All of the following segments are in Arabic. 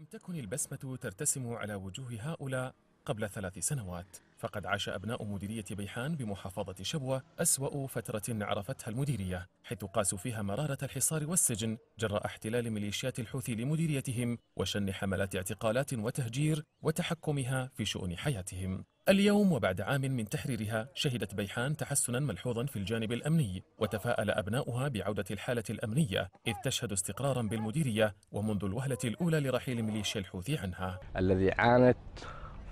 لم تكن البسمة ترتسم على وجوه هؤلاء قبل ثلاث سنوات فقد عاش أبناء مديرية بيحان بمحافظة شبوة أسوأ فترة عرفتها المديرية حيث قاسوا فيها مرارة الحصار والسجن جراء احتلال ميليشيات الحوثي لمديريتهم وشن حملات اعتقالات وتهجير وتحكمها في شؤون حياتهم اليوم وبعد عام من تحريرها شهدت بيحان تحسنا ملحوظا في الجانب الامني وتفاءل ابناؤها بعوده الحاله الامنيه اذ تشهد استقرارا بالمديريه ومنذ الوهله الاولى لرحيل ميليشيا الحوثي عنها الذي عانت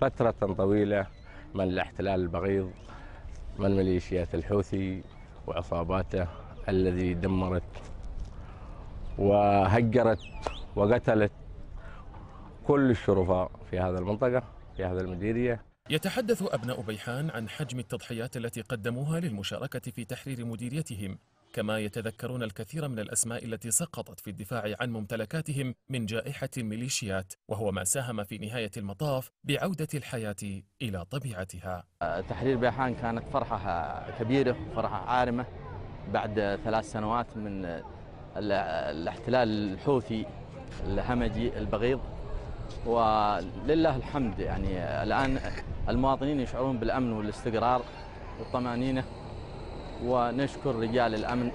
فتره طويله من الاحتلال البغيض من ميليشيات الحوثي وعصاباته الذي دمرت وهجرت وقتلت كل الشرفاء في هذا المنطقة في هذا المديرية يتحدث أبناء بيحان عن حجم التضحيات التي قدموها للمشاركة في تحرير مديريتهم كما يتذكرون الكثير من الأسماء التي سقطت في الدفاع عن ممتلكاتهم من جائحة الميليشيات وهو ما ساهم في نهاية المطاف بعودة الحياة إلى طبيعتها تحرير بيحان كانت فرحة كبيرة وفرحة عارمة بعد ثلاث سنوات من الاحتلال الحوثي الهمجي البغيض ولله الحمد يعني الآن المواطنين يشعرون بالأمن والاستقرار والطمأنينة ونشكر رجال الأمن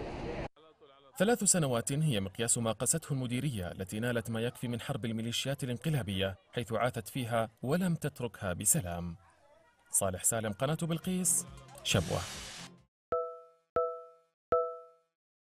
ثلاث سنوات هي مقياس ما قسته المديرية التي نالت ما يكفي من حرب الميليشيات الانقلابية حيث عاثت فيها ولم تتركها بسلام صالح سالم قناة بلقيس شبوه